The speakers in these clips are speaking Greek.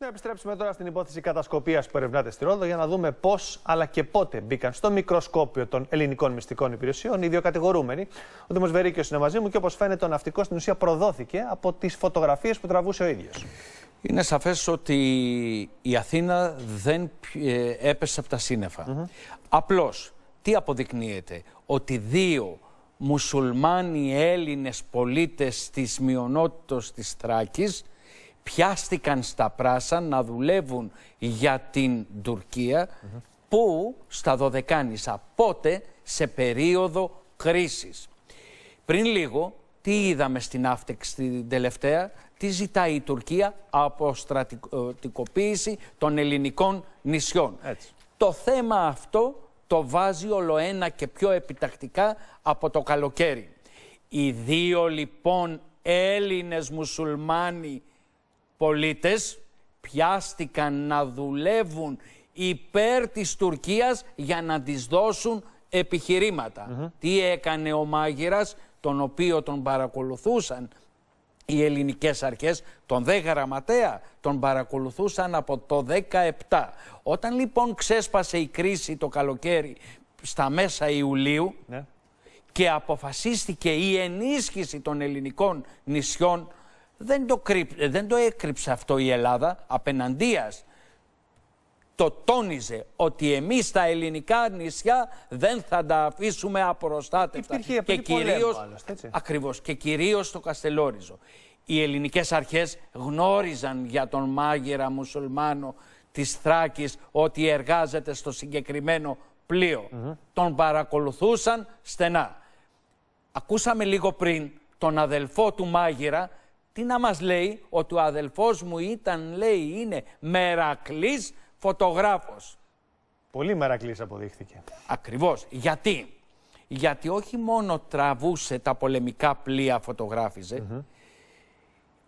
Να επιστρέψουμε τώρα στην υπόθεση κατασκοπίας που ερευνάται στη Ρόδο για να δούμε πώς αλλά και πότε μπήκαν στο μικροσκόπιο των ελληνικών μυστικών υπηρεσιών οι δύο κατηγορούμενοι. Ο Δήμος Βερίκιος είναι μαζί μου και όπως φαίνεται ο ναυτικός στην ουσία προδόθηκε από τις φωτογραφίες που τραβούσε ο ίδιος. Είναι σαφές ότι η Αθήνα δεν ε, έπεσε από τα σύννεφα. Mm Απλώς, τι αποδεικνύεται, ότι δύο μουσουλμάνοι Έλληνες πολίτες της μειονότητας της Θράκης πιάστηκαν στα πράσα να δουλεύουν για την Τουρκία, που στα Δωδεκάνησα, πότε σε περίοδο κρίσης. Πριν λίγο, τι είδαμε στην Αύτεξ την τελευταία, τι ζητάει η Τουρκία από στρατικοποίηση των ελληνικών νησιών. Έτσι. Το θέμα αυτό το βάζει ολοένα και πιο επιτακτικά από το καλοκαίρι. Οι δύο λοιπόν Έλληνες μουσουλμάνοι πολίτες πιάστηκαν να δουλεύουν υπέρ της Τουρκίας για να της δώσουν επιχειρήματα. Τι έκανε ο Μάγειρας, τον οποίο τον παρακολουθούσαν οι ελληνικές αρχές, τον δε γραμματέα, τον παρακολουθούσαν από το 17. Όταν λοιπόν ξέσπασε η κρίση το καλοκαίρι στα μέσα Ιουλίου, ναι. και αποφασίστηκε η ενίσχυση των ελληνικών νησιών δεν το, κρύπ, ε, δεν το έκρυψε αυτό η Ελλάδα απέναντίας. Το τόνιζε ότι εμείς τα ελληνικά νησιά δεν θα τα αφήσουμε απροστάτευτα. Υπήρχε, και κυρίως, ακριβώς, και κυρίως το Καστελόριζο. Οι ελληνικές αρχές γνώριζαν για τον μάγειρα μουσουλμάνο της Θράκης ότι εργάζεται στο συγκεκριμένο πλοίο. Τον παρακολουθούσαν στενά. Ακούσαμε λίγο πριν τον αδελφό του μάγειρα τι να μας λέει, ότι ο αδελφός μου ήταν, λέει, είναι μερακλής φωτογράφος. Πολύ μερακλής αποδείχθηκε. Ακριβώς. Γιατί. Γιατί όχι μόνο τραβούσε τα πολεμικά πλοία, φωτογράφιζε.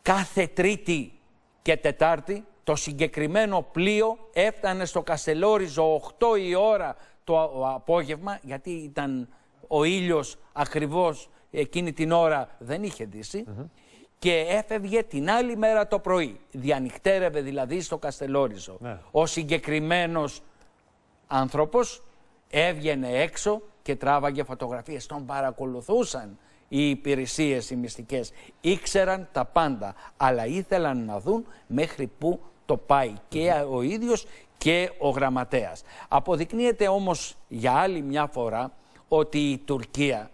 Κάθε Τρίτη και Τετάρτη το συγκεκριμένο πλοίο έφτανε στο Κασελόριζο 8 η ώρα το απόγευμα, γιατί ήταν ο ήλιος ακριβώς εκείνη την ώρα δεν είχε δύσει και έφευγε την άλλη μέρα το πρωί. διανυχτέρευε δηλαδή στο Καστελόριζο. Ναι. Ο συγκεκριμένος άνθρωπος έβγαινε έξω και τράβαγε φωτογραφίες. Τον παρακολουθούσαν οι υπηρεσίες, οι μυστικές. Ήξεραν τα πάντα, αλλά ήθελαν να δουν μέχρι πού το πάει και ο ίδιος και ο γραμματέας. Αποδεικνύεται όμως για άλλη μια φορά ότι η Τουρκία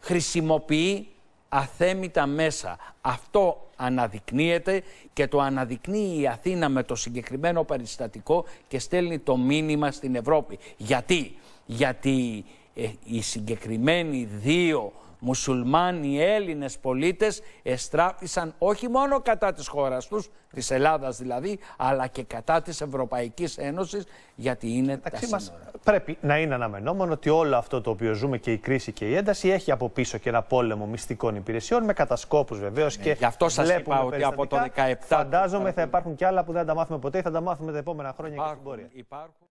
χρησιμοποιεί αθέμητα μέσα. Αυτό αναδεικνύεται και το αναδεικνύει η Αθήνα με το συγκεκριμένο περιστατικό και στέλνει το μήνυμα στην Ευρώπη. Γιατί, Γιατί η ε, οι συγκεκριμένοι δύο μουσουλμάνοι Έλληνες πολίτες εστράφησαν όχι μόνο κατά της χώρας τους, της Ελλάδας δηλαδή, αλλά και κατά της Ευρωπαϊκής Ένωσης, γιατί είναι Εντάξει, τα σύνορα. Πρέπει να είναι αναμενόμενο ότι όλο αυτό το οποίο ζούμε και η κρίση και η ένταση έχει από πίσω και ένα πόλεμο μυστικών υπηρεσιών με κατασκόπους βεβαίως ναι, και Γι' αυτό σας είπα ότι από το 17... Φαντάζομαι θα υπάρχουν και άλλα που δεν τα μάθουμε ποτέ θα τα μάθουμε τα επόμενα χρόνια και στην πορεία. Υπάρχουν.